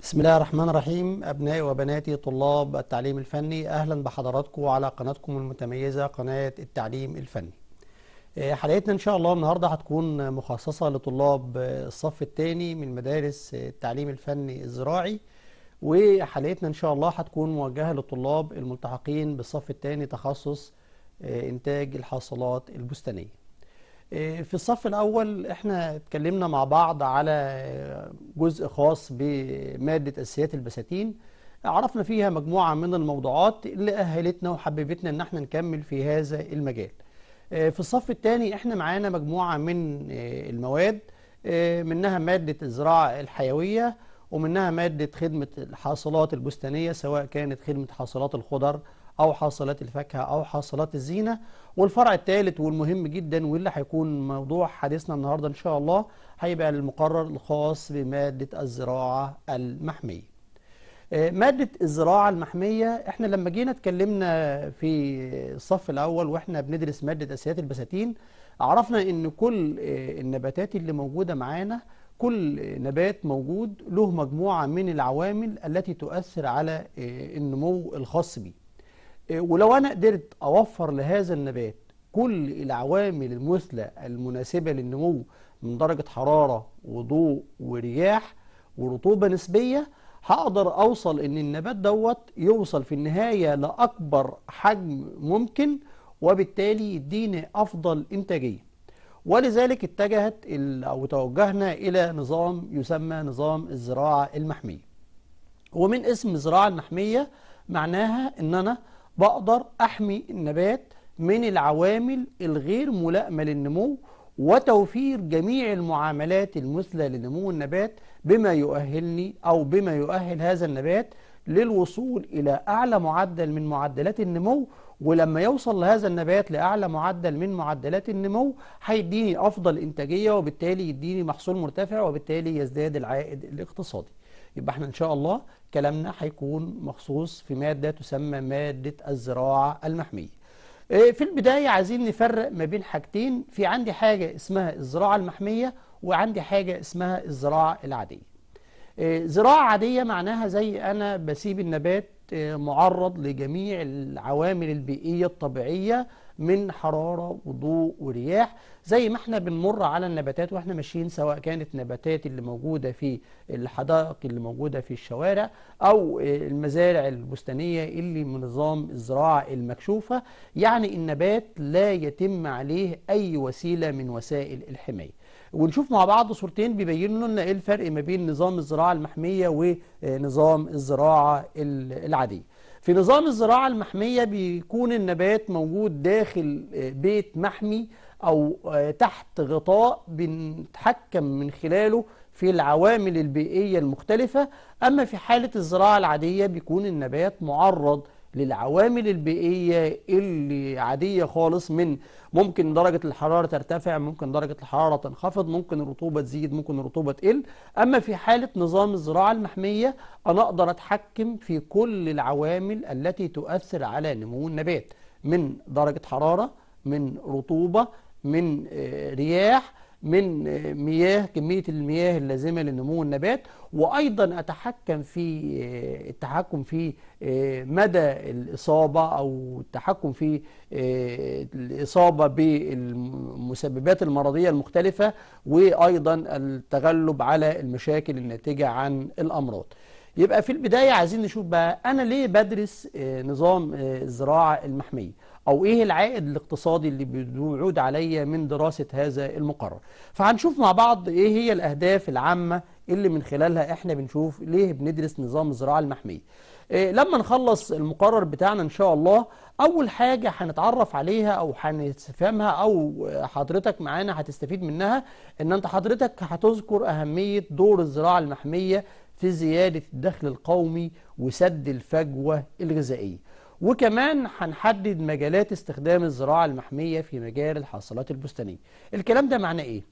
بسم الله الرحمن الرحيم أبنائي وبناتي طلاب التعليم الفني أهلا بحضراتكم على قناتكم المتميزة قناة التعليم الفني آه، حلقتنا إن شاء الله النهاردة هتكون مخصصة لطلاب الصف الثاني من مدارس التعليم الفني الزراعي وحلقتنا إن شاء الله هتكون موجهة للطلاب الملتحقين بالصف الثاني تخصص آه، إنتاج الحاصلات البستانية آه، في الصف الأول احنا اتكلمنا مع بعض على جزء خاص بمادة أساسيات البساتين عرفنا فيها مجموعة من الموضوعات اللي أهلتنا وحببتنا إن احنا نكمل في هذا المجال آه، في الصف الثاني احنا معانا مجموعة من آه، المواد منها مادة الزراعة الحيوية ومنها مادة خدمة الحاصلات البستانية سواء كانت خدمة حاصلات الخضر أو حاصلات الفاكهة أو حاصلات الزينة والفرع الثالث والمهم جدا واللي هيكون موضوع حديثنا النهاردة إن شاء الله هيبقى المقرر الخاص بمادة الزراعة المحمية آه، مادة الزراعة المحمية احنا لما جينا اتكلمنا في الصف الأول واحنا بندرس مادة أساسيات البساتين عرفنا ان كل آه، النباتات اللي موجودة معانا كل نبات موجود له مجموعة من العوامل التي تؤثر على آه، النمو الخاص بيه إيه، ولو أنا قدرت أوفر لهذا النبات كل العوامل المثلى المناسبة للنمو من درجة حرارة وضوء ورياح ورطوبة نسبية هقدر أوصل إن النبات دوت يوصل في النهاية لأكبر حجم ممكن وبالتالي يديني أفضل إنتاجية ولذلك اتجهت أو توجهنا إلى نظام يسمى نظام الزراعة المحمية ومن اسم الزراعة المحمية معناها إن أنا بقدر أحمي النبات من العوامل الغير ملائمة للنمو وتوفير جميع المعاملات المثلى لنمو النبات بما يؤهلني أو بما يؤهل هذا النبات للوصول إلى أعلى معدل من معدلات النمو ولما يوصل لهذا النبات لأعلى معدل من معدلات النمو هيديني أفضل إنتاجية وبالتالي يديني محصول مرتفع وبالتالي يزداد العائد الاقتصادي يبقى احنا ان شاء الله كلامنا هيكون مخصوص في ماده تسمى ماده الزراعه المحميه آه، في البدايه عايزين نفرق ما بين حاجتين في عندي حاجه اسمها الزراعه المحميه وعندي حاجه اسمها الزراعه العاديه آه، زراعه عاديه معناها زي انا بسيب النبات آه، معرض لجميع العوامل البيئيه الطبيعيه من حرارة وضوء ورياح زي ما احنا بنمر على النباتات واحنا ماشيين سواء كانت نباتات اللي موجودة في الحدائق اللي موجودة في الشوارع أو المزارع البستانية اللي من نظام الزراعة المكشوفة يعني النبات لا يتم عليه أي وسيلة من وسائل الحماية ونشوف مع بعض صورتين بيبينوا لنا ايه الفرق ما بين نظام الزراعه المحميه ونظام الزراعه العاديه في نظام الزراعة المحمية بيكون النبات موجود داخل آه، بيت محمي أو آه، تحت غطاء بنتحكم من خلاله في العوامل البيئية المختلفة أما في حالة الزراعة العادية بيكون النبات معرض للعوامل البيئية اللي عادية خالص من ممكن درجة الحرارة ترتفع ممكن درجة الحرارة تنخفض ممكن الرطوبة تزيد ممكن الرطوبة تقل أما في حالة نظام الزراعة المحمية أنا أقدر أتحكم في كل العوامل التي تؤثر على نمو النبات من درجة حرارة من رطوبة من آه، رياح من مياه كمية المياه اللازمة لنمو النبات وأيضا أتحكم في آه، التحكم في آه، مدى الإصابة أو التحكم في آه، الإصابة بالمسببات المرضية المختلفة وأيضا التغلب على المشاكل الناتجة عن الأمراض يبقى في البداية عايزين نشوف بقى أنا ليه بدرس نظام الزراعة المحمية أو إيه العائد الاقتصادي اللي بيعود عليا من دراسة هذا المقرر فهنشوف مع بعض إيه هي الأهداف العامة اللي من خلالها إحنا بنشوف ليه بندرس نظام الزراعة المحمية إيه لما نخلص المقرر بتاعنا إن شاء الله أول حاجة هنتعرف عليها أو هنفهمها أو حضرتك معانا هتستفيد منها إن أنت حضرتك هتذكر أهمية دور الزراعة المحمية في زيادة الدخل القومي وسد الفجوة الغذائية وكمان هنحدد مجالات استخدام الزراعة المحمية في مجال الحاصلات البستانية الكلام ده معناه ايه؟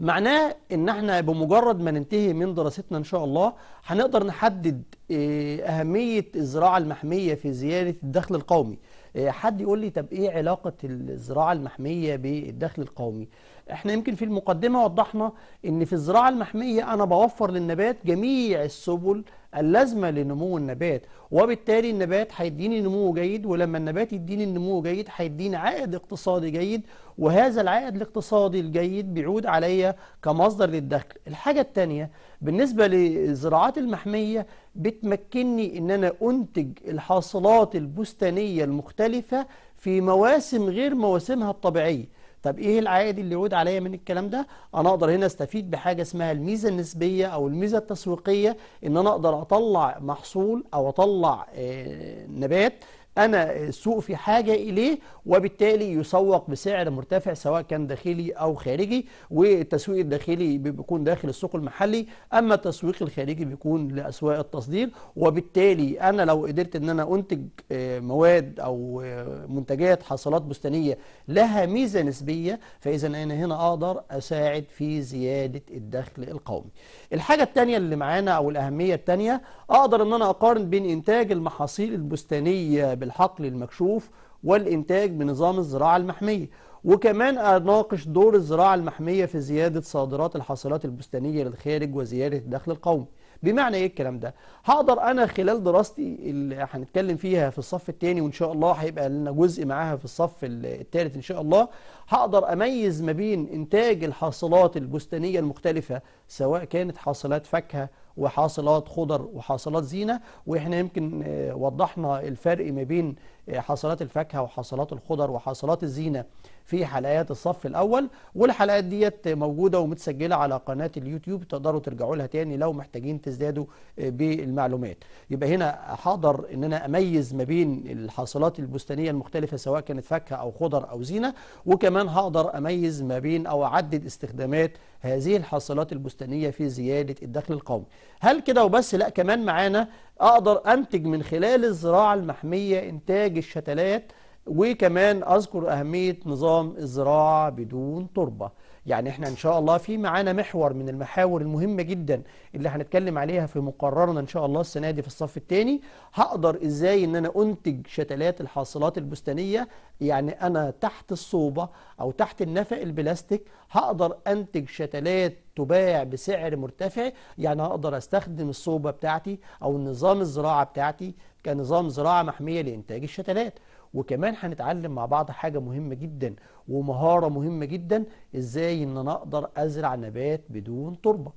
معناه ان احنا بمجرد ما ننتهي من دراستنا ان شاء الله هنقدر نحدد آه، اهمية الزراعة المحمية في زيادة الدخل القومي آه، حد يقول لي طب ايه علاقة الزراعة المحمية بالدخل القومي احنا يمكن في المقدمة وضحنا ان في الزراعة المحمية انا بوفر للنبات جميع السبل اللازمة لنمو النبات وبالتالي النبات هيديني نمو جيد ولما النبات يديني النمو جيد هيديني عائد اقتصادي جيد وهذا العائد الاقتصادي الجيد بيعود عليا كمصدر للدخل الحاجة التانية بالنسبة للزراعات المحمية بتمكنني ان انا انتج الحاصلات البستانية المختلفة في مواسم غير مواسمها الطبيعية طب ايه العائد اللي يعود عليا من الكلام ده انا اقدر هنا استفيد بحاجه اسمها الميزه النسبيه او الميزه التسويقيه ان انا اقدر اطلع محصول او اطلع آه، نبات أنا السوق في حاجة إليه وبالتالي يسوق بسعر مرتفع سواء كان داخلي أو خارجي والتسويق الداخلي بيكون داخل السوق المحلي أما التسويق الخارجي بيكون لأسواق التصدير وبالتالي أنا لو قدرت أن أنا أنتج آه، مواد أو آه، منتجات حاصلات بستانية لها ميزة نسبية فإذا أنا هنا أقدر أساعد في زيادة الدخل القومي الحاجة الثانيه اللي معانا أو الأهمية الثانيه أقدر أن أنا أقارن بين إنتاج المحاصيل البستانية الحقل المكشوف والإنتاج بنظام الزراعة المحمية وكمان أناقش دور الزراعة المحمية في زيادة صادرات الحاصلات البستانية للخارج وزيادة الدخل القومي بمعنى ايه الكلام ده هقدر انا خلال دراستي اللي هنتكلم فيها في الصف الثاني وان شاء الله هيبقى لنا جزء معاها في الصف الثالث ان شاء الله هقدر اميز ما بين انتاج الحاصلات البستانيه المختلفه سواء كانت حاصلات فاكهه وحاصلات خضر وحاصلات زينة وإحنا يمكن آه، وضحنا الفرق ما بين آه، حاصلات الفاكهة وحاصلات الخضر وحاصلات الزينة في حلقات الصف الأول والحلقات ديت موجودة ومتسجلة على قناة اليوتيوب تقدروا ترجعوا لها تاني لو محتاجين تزدادوا آه، بالمعلومات يبقى هنا حاضر ان انا اميز ما بين الحاصلات البستانية المختلفة سواء كانت فاكهة او خضر او زينة وكمان هقدر اميز ما بين او اعدد استخدامات هذه الحاصلات البستانية في زيادة الدخل القومي هل كده وبس لا كمان معانا اقدر انتج من خلال الزراعة المحمية انتاج الشتلات وكمان أذكر أهمية نظام الزراعة بدون تربة يعني احنا ان شاء الله في معانا محور من المحاور المهمة جدا اللي هنتكلم عليها في مقررنا ان شاء الله السنة دي في الصف الثاني هقدر ازاي ان انا انتج شتلات الحاصلات البستانية يعني انا تحت الصوبة او تحت النفق البلاستيك هقدر انتج شتلات تباع بسعر مرتفع يعني هقدر استخدم الصوبة بتاعتي او نظام الزراعة بتاعتي كنظام زراعة محمية لانتاج الشتلات وكمان هنتعلم مع بعض حاجة مهمة جدا ومهارة مهمة جدا ازاي ان انا اقدر ازرع نبات بدون تربة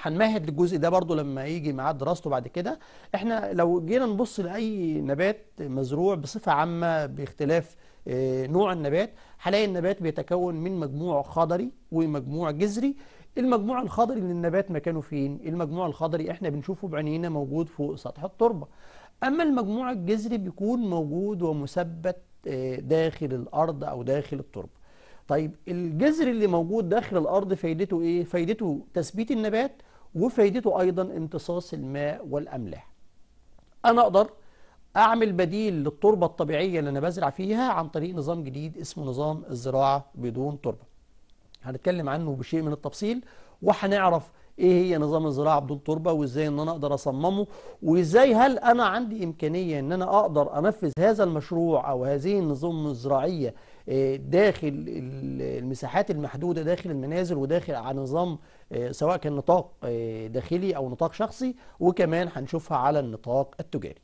هنمهد للجزء ده برضو لما يجي معاه دراسته بعد كده احنا لو جينا نبص لأي نبات مزروع بصفة عامة باختلاف آه، نوع النبات هلاقي النبات بيتكون من مجموع خضري ومجموع جذري المجموع الخضري للنبات مكانه فين المجموع الخضري احنا بنشوفه بعينينا موجود فوق سطح التربه أما المجموع الجذري بيكون موجود ومثبت آه، داخل الأرض أو داخل التربة طيب الجذر اللي موجود داخل الأرض فايدته إيه؟ فايدته تثبيت النبات وفايدته أيضا امتصاص الماء والأملاح أنا أقدر أعمل بديل للتربة الطبيعية اللي أنا بزرع فيها عن طريق نظام جديد اسمه نظام الزراعة بدون تربة هنتكلم عنه بشيء من التفصيل وهنعرف ايه هي نظام الزراعه بدون تربه وازاي ان انا اقدر اصممه وازاي هل انا عندي امكانيه ان انا اقدر انفذ هذا المشروع او هذه النظام الزراعيه آه، داخل المساحات المحدوده داخل المنازل وداخل على نظام آه، سواء كان نطاق آه، داخلي او نطاق شخصي وكمان هنشوفها على النطاق التجاري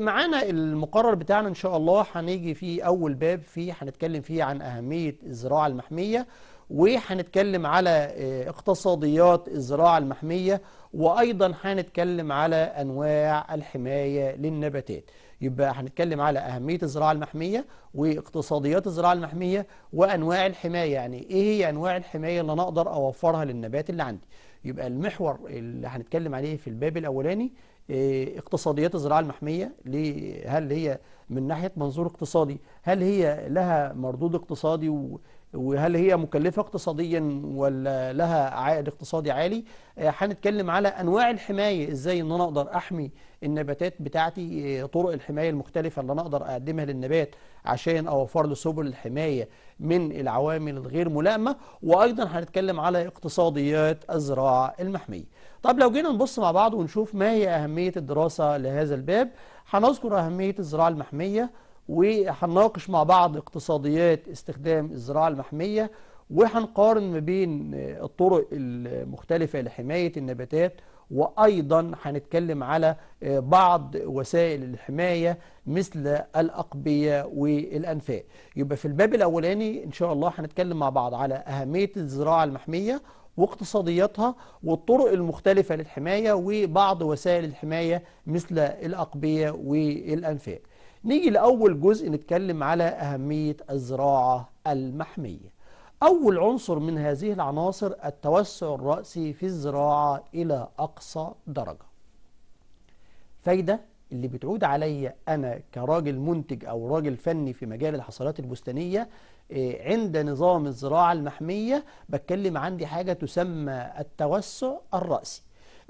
معانا المقرر بتاعنا ان شاء الله هنيجي في اول باب فيه هنتكلم فيه عن اهميه الزراعه المحميه وهنتكلم على آه، اقتصاديات الزراعة المحمية وأيضا هنتكلم على أنواع الحماية للنباتات يبقى هنتكلم على أهمية الزراعة المحمية واقتصاديات الزراعة المحمية وأنواع الحماية يعني إيه هي أنواع الحماية اللي أنا أقدر أوفرها للنبات اللي عندي يبقى المحور اللي هنتكلم عليه في الباب الأولاني آه، اقتصاديات الزراعة المحمية هل هي من ناحية منظور اقتصادي هل هي لها مردود اقتصادي وهل هي مكلفة اقتصاديا ولا لها عائد اقتصادي عالي آه، هنتكلم على أنواع الحماية إزاي أن أنا أقدر أحمي النباتات بتاعتي آه، طرق الحماية المختلفة اللي أنا أقدر أقدمها للنبات عشان أوفر له سبل الحماية من العوامل الغير ملائمة وأيضا هنتكلم على اقتصاديات الزراعة المحمية طب لو جينا نبص مع بعض ونشوف ما هي أهمية الدراسة لهذا الباب هنذكر أهمية الزراعة المحمية وهنناقش مع بعض اقتصاديات استخدام الزراعة المحمية وهنقارن ما بين الطرق المختلفة لحماية النباتات وأيضا هنتكلم على بعض وسائل الحماية مثل الأقبية والأنفاق يبقى في الباب الأولاني إن شاء الله هنتكلم مع بعض على أهمية الزراعة المحمية واقتصادياتها والطرق المختلفة للحماية وبعض وسائل الحماية مثل الأقبية والأنفاق نيجي لأول جزء نتكلم على أهمية الزراعة المحمية أول عنصر من هذه العناصر التوسع الرأسي في الزراعة إلى أقصى درجة فايدة اللي بتعود عليا أنا كراجل منتج أو راجل فني في مجال الحصلات البستانية آه، عند نظام الزراعة المحمية بتكلم عندي حاجة تسمى التوسع الرأسي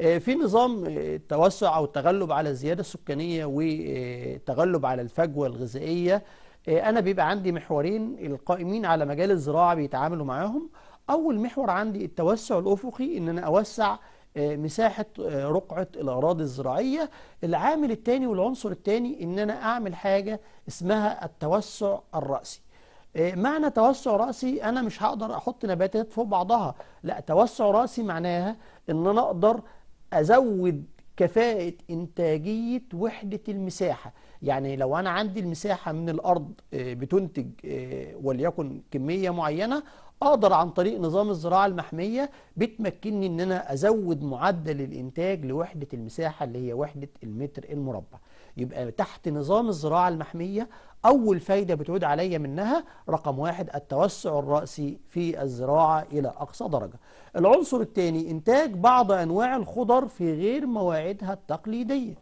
آه، في نظام آه، التوسع أو التغلب على الزيادة السكانية والتغلب آه، على الفجوة الغذائية أنا بيبقى عندي محورين القائمين على مجال الزراعة بيتعاملوا معاهم أول محور عندي التوسع الأفقي إن أنا أوسع مساحة رقعة الأراضي الزراعية العامل الثاني والعنصر الثاني إن أنا أعمل حاجة اسمها التوسع الرأسي معنى توسع رأسي أنا مش هقدر أحط نباتات فوق بعضها لا توسع رأسي معناها إن أنا أقدر أزود كفاءة إنتاجية وحدة المساحة يعني لو أنا عندي المساحة من الأرض آه، بتنتج آه، وليكن كمية معينة أقدر عن طريق نظام الزراعة المحمية بتمكنني إن أنا أزود معدل الإنتاج لوحدة المساحة اللي هي وحدة المتر المربع يبقى تحت نظام الزراعة المحمية أول فايدة بتعود عليا منها رقم واحد التوسع الرأسي في الزراعة إلى أقصى درجة العنصر الثاني إنتاج بعض أنواع الخضر في غير مواعيدها التقليدية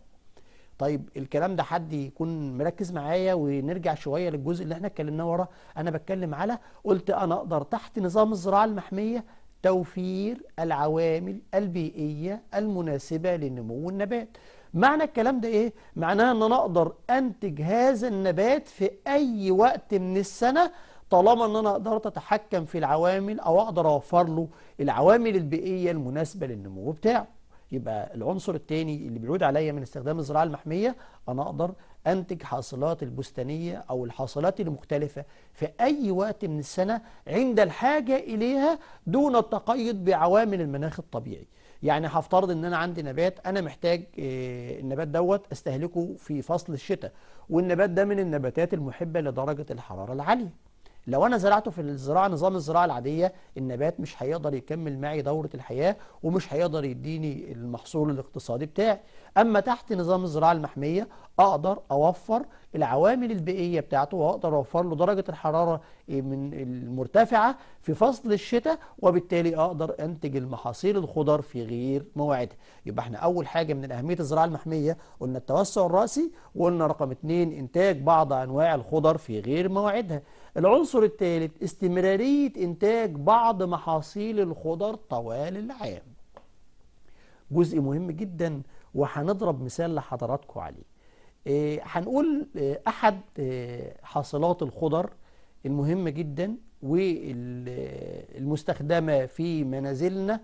طيب الكلام ده حد يكون مركز معايا ونرجع شوية للجزء اللي احنا اتكلمناه ورا أنا بتكلم على قلت أنا أقدر تحت نظام الزراعة المحمية توفير العوامل البيئية المناسبة لنمو النبات معنى الكلام ده إيه؟ معناها أن أنا أقدر أنتج هذا النبات في أي وقت من السنة طالما أن أنا قدرت أتحكم في العوامل أو أقدر أوفر له العوامل البيئية المناسبة للنمو بتاعه يبقى العنصر الثاني اللي بيعود عليا من استخدام الزراعة المحمية أنا أقدر أنتج حاصلات البستانية أو الحاصلات المختلفة في أي وقت من السنة عند الحاجة إليها دون التقيد بعوامل المناخ الطبيعي يعني هفترض ان انا عندي نبات انا محتاج آه، النبات دوت استهلكه في فصل الشتاء والنبات ده من النباتات المحبه لدرجه الحراره العاليه لو انا زرعته في الزراعه نظام الزراعه العاديه النبات مش هيقدر يكمل معي دوره الحياه ومش هيقدر يديني المحصول الاقتصادي بتاعي اما تحت نظام الزراعه المحميه اقدر اوفر العوامل البيئيه بتاعته واقدر اوفر له درجه الحراره من المرتفعه في فصل الشتاء وبالتالي اقدر انتج المحاصيل الخضر في غير مواعيدها يبقى احنا اول حاجه من اهميه الزراعه المحميه قلنا التوسع الراسي وقلنا رقم اتنين انتاج بعض انواع الخضر في غير مواعيدها العنصر الثالث استمرارية إنتاج بعض محاصيل الخضر طوال العام جزء مهم جدا وهنضرب مثال لحضراتكم عليه آه، هنقول آه، أحد آه، حاصلات الخضر المهمة جدا والمستخدمة في منازلنا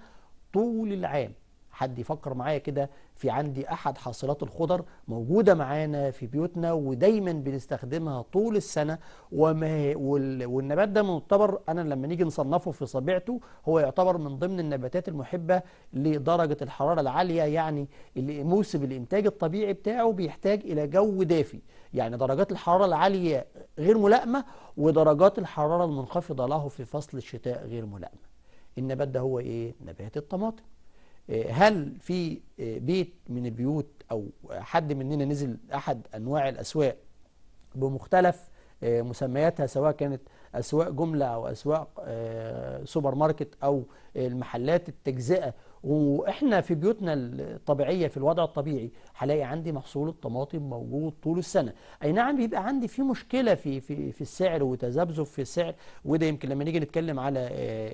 طول العام حد يفكر معايا كده في عندي احد حاصلات الخضر موجوده معانا في بيوتنا ودايما بنستخدمها طول السنه وما والنبات ده معتبر انا لما نيجي نصنفه في صبيعته هو يعتبر من ضمن النباتات المحبه لدرجه الحراره العاليه يعني اللي موسم الانتاج الطبيعي بتاعه بيحتاج الى جو دافي يعني درجات الحراره العاليه غير ملائمه ودرجات الحراره المنخفضه له في فصل الشتاء غير ملائمه النبات ده هو ايه نبات الطماطم آه، هل في آه، بيت من البيوت أو حد مننا نزل أحد أنواع الأسواق بمختلف آه، مسمياتها سواء كانت أسواق جملة أو أسواق سوبر ماركت أو المحلات التجزئة وإحنا في بيوتنا الطبيعية في الوضع الطبيعي هلاقي عندي محصول الطماطم موجود طول السنة أي نعم بيبقى عندي في مشكلة في, في, في السعر وتذبذب في السعر وده يمكن لما نيجي نتكلم على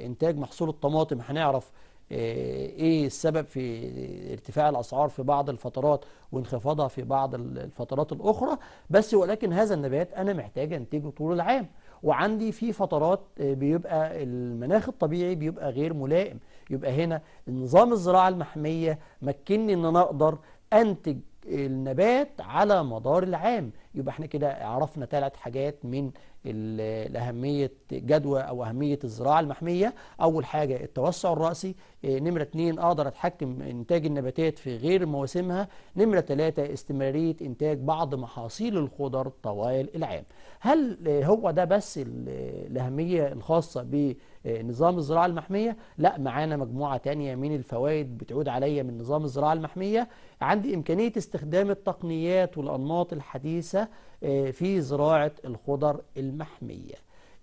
إنتاج محصول الطماطم هنعرف آه، ايه السبب في ارتفاع الاسعار في بعض الفترات وانخفاضها في بعض الفترات الاخرى بس ولكن هذا النبات انا محتاج انتجه طول العام وعندي في فترات آه، بيبقى المناخ الطبيعي بيبقى غير ملائم يبقى هنا نظام الزراعه المحميه مكنني ان انا اقدر انتج النبات على مدار العام يبقى احنا كده عرفنا ثلاث حاجات من الأهمية جدوى أو أهمية الزراعة المحمية أول حاجة التوسع الرأسي إيه، نمرة اتنين أقدر أتحكم إنتاج النباتات في غير مواسمها نمرة تلاتة استمرارية إنتاج بعض محاصيل الخضر طوال العام هل هو ده بس الأهمية الخاصة بالزراعة آه، نظام الزراعة المحمية لا معانا مجموعة تانية من الفوائد بتعود عليا من نظام الزراعة المحمية عندي إمكانية استخدام التقنيات والأنماط الحديثة آه، في زراعة الخضر المحمية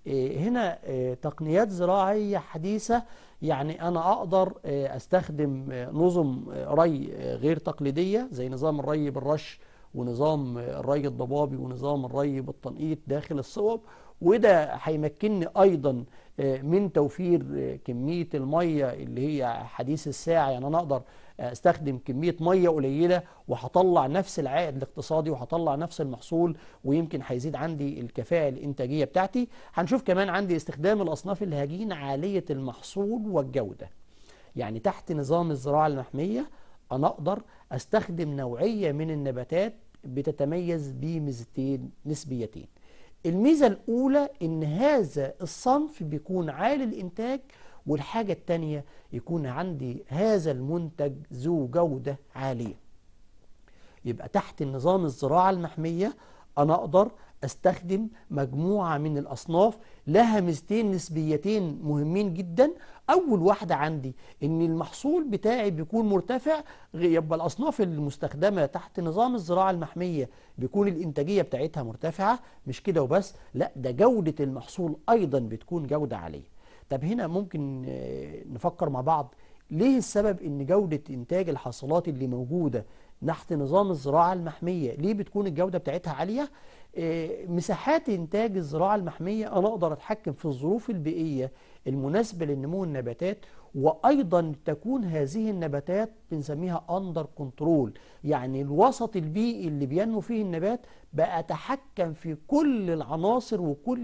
آه، هنا تقنيات زراعية حديثة يعني أنا أقدر أستخدم نظم ري غير تقليدية زي نظام الري بالرش ونظام الري الضبابي ونظام الري بالتنقيط داخل الصوب وده هيمكنني ايضا آه، من توفير آه، كمية المية اللي هي حديث الساعة يعني أنا أقدر آه، استخدم كمية مية قليلة وهطلع نفس العائد الاقتصادي وهطلع نفس المحصول ويمكن هيزيد عندي الكفاءة الإنتاجية بتاعتي هنشوف كمان عندي استخدام الأصناف الهجين عالية المحصول والجودة يعني تحت نظام الزراعة المحمية أنا أقدر أستخدم نوعية من النباتات بتتميز بميزتين نسبيتين الميزة الأولى إن هذا الصنف بيكون عالي الإنتاج والحاجة التانية يكون عندي هذا المنتج ذو جودة عالية يبقى تحت النظام الزراعة المحمية أنا أقدر استخدم مجموعة من الأصناف لها ميزتين نسبيتين مهمين جدا أول واحدة عندي إن المحصول بتاعي بيكون مرتفع يبقى الأصناف المستخدمة تحت نظام الزراعة المحمية بيكون الإنتاجية بتاعتها مرتفعة مش كده وبس لا ده جودة المحصول أيضا بتكون جودة عالية طب هنا ممكن آه، نفكر مع بعض ليه السبب إن جودة إنتاج الحاصلات اللي موجودة تحت نظام الزراعة المحمية ليه بتكون الجودة بتاعتها عالية؟ آه، مساحات إنتاج الزراعة المحمية أنا أقدر أتحكم في الظروف البيئية المناسبة لنمو النباتات وأيضا تكون هذه النباتات بنسميها أندر كنترول يعني الوسط البيئي اللي بينمو فيه النبات بقى أتحكم في كل العناصر وكل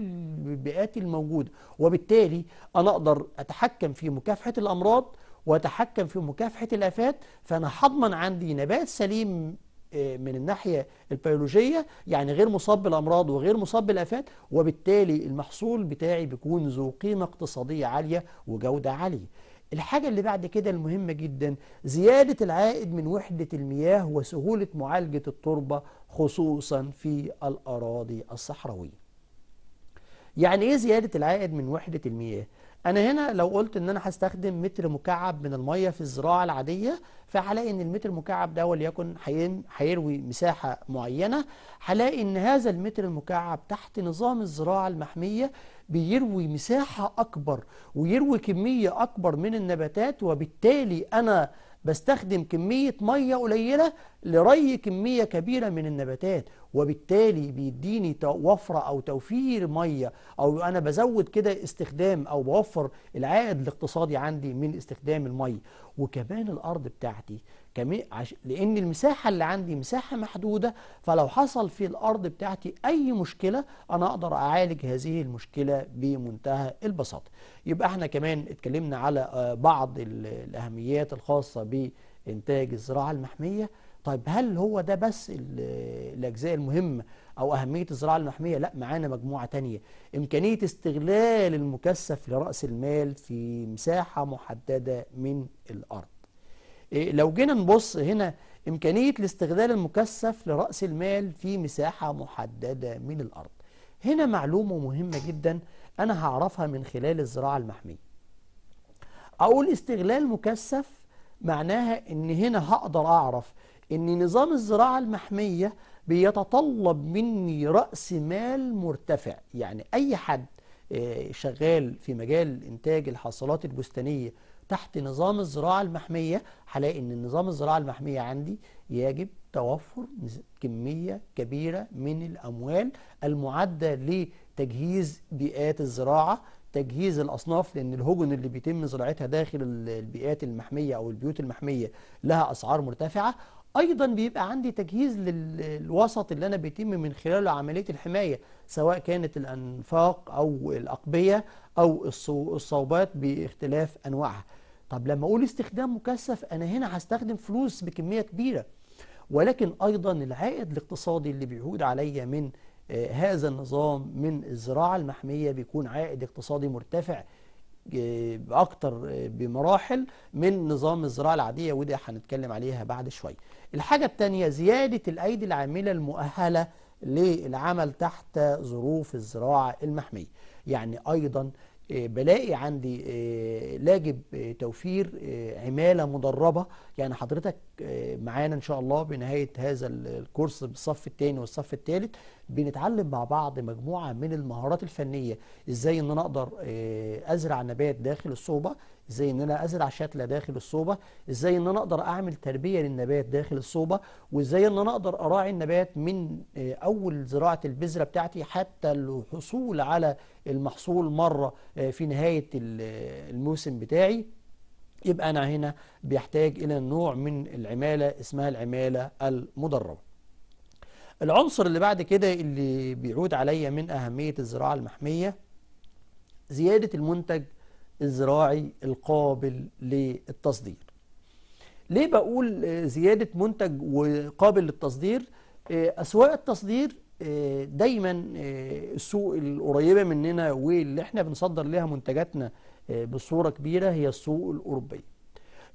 البيئات الموجودة وبالتالي أنا أقدر أتحكم في مكافحة الأمراض وأتحكم في مكافحة الآفات فأنا هضمن عندي نبات سليم من الناحية البيولوجية يعني غير مصاب بالأمراض وغير مصاب بالآفات وبالتالي المحصول بتاعي بيكون ذو قيمة اقتصادية عالية وجودة عالية الحاجة اللي بعد كده المهمة جدا زيادة العائد من وحدة المياه وسهولة معالجة التربة خصوصا في الأراضي الصحراوية يعني ايه زيادة العائد من وحدة المياه؟ انا هنا لو قلت ان انا هستخدم متر مكعب من الميه في الزراعه العاديه فهلاقي ان المتر المكعب ده وليكن هيروي مساحه معينه هلاقي ان هذا المتر المكعب تحت نظام الزراعه المحميه بيروي مساحه اكبر ويروي كميه اكبر من النباتات وبالتالي انا بستخدم كمية مية قليلة لري كمية كبيرة من النباتات وبالتالي بيديني وفرة أو توفير مية أو أنا بزود كده استخدام أو بوفر العائد الاقتصادي عندي من استخدام المية وكمان الأرض بتاعتي كمي... عش... لان المساحه اللي عندي مساحه محدوده فلو حصل في الارض بتاعتي اي مشكله انا اقدر اعالج هذه المشكله بمنتهى البساطه يبقى احنا كمان اتكلمنا على آه، بعض الاهميات الخاصه بانتاج الزراعه المحميه طيب هل هو ده بس الاجزاء المهمه او اهميه الزراعه المحميه لا معانا مجموعه تانية امكانيه استغلال المكثف لراس المال في مساحه محدده من الارض إيه، لو جينا نبص هنا إمكانية الاستغلال المكثف لرأس المال في مساحة محددة من الأرض هنا معلومة مهمة جدا أنا هعرفها من خلال الزراعة المحمية أقول استغلال مكثف معناها إن هنا هقدر أعرف إن نظام الزراعة المحمية بيتطلب مني رأس مال مرتفع يعني أي حد إيه، شغال في مجال إنتاج الحاصلات البستانية تحت نظام الزراعة المحمية هلاقي ان نظام الزراعة المحمية عندي يجب توفر كمية كبيرة من الأموال المعدة لتجهيز بيئات الزراعة تجهيز الأصناف لأن الهجن اللي بيتم زراعتها داخل البيئات المحمية أو البيوت المحمية لها أسعار مرتفعة أيضا بيبقى عندي تجهيز للوسط اللي أنا بيتم من خلاله عملية الحماية سواء كانت الأنفاق أو الأقبية أو الصوبات باختلاف أنواعها طب لما اقول استخدام مكثف انا هنا هستخدم فلوس بكميه كبيره ولكن ايضا العائد الاقتصادي اللي بيعود عليا من آه، هذا النظام من الزراعه المحميه بيكون عائد اقتصادي مرتفع آه، اكتر آه، بمراحل من نظام الزراعه العاديه ودي هنتكلم عليها بعد شويه الحاجه الثانيه زياده الايدي العامله المؤهله للعمل تحت ظروف الزراعه المحميه يعني ايضا آه، بلاقي عندي آه، لاجب آه، توفير عمالة مدربة يعني حضرتك معانا إن شاء الله بنهاية هذا الكورس بالصف الثاني والصف الثالث بنتعلم مع بعض مجموعة من المهارات الفنية إزاي إن أنا أقدر أزرع نبات داخل الصوبة ازاي ان انا ازرع شتلة داخل الصوبة ازاي ان انا اقدر اعمل تربية للنبات داخل الصوبة وازاي ان انا اقدر اراعي النبات من آه، اول زراعة البذرة بتاعتي حتى الحصول على المحصول مرة آه، في نهاية آه، الموسم بتاعي يبقى انا هنا بيحتاج الى نوع من العمالة اسمها العمالة المدربة العنصر اللي بعد كده اللي بيعود عليا من أهمية الزراعة المحمية زيادة المنتج الزراعي القابل للتصدير ليه بقول آه، زيادة منتج وقابل للتصدير آه، أسواق التصدير آه، دايما السوق القريبة مننا واللي احنا بنصدر لها منتجاتنا بصورة كبيرة هي السوق الأوروبية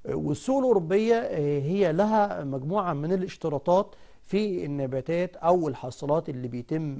والسوق الأوروبية هي لها مجموعة من الاشتراطات في النباتات أو الحصلات اللي بيتم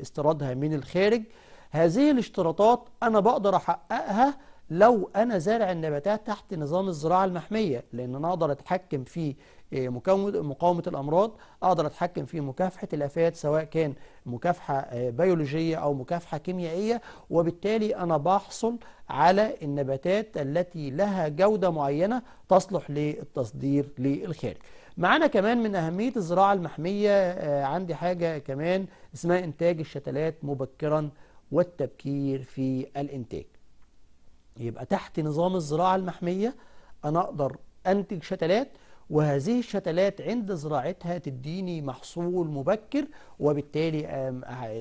استيرادها من الخارج هذه الاشتراطات أنا بقدر أحققها لو أنا زارع النباتات تحت نظام الزراعة المحمية لأن أنا أقدر أتحكم في آه، مقاومة الأمراض أقدر أتحكم في مكافحة الآفات سواء كان مكافحة آه، بيولوجية أو مكافحة كيميائية وبالتالي أنا بحصل على النباتات التي لها جودة معينة تصلح للتصدير للخارج معانا كمان من أهمية الزراعة المحمية آه، عندي حاجة كمان اسمها إنتاج الشتلات مبكرا والتبكير في الإنتاج يبقى تحت نظام الزراعة المحمية أنا أقدر أنتج شتلات وهذه الشتلات عند زراعتها تديني محصول مبكر وبالتالي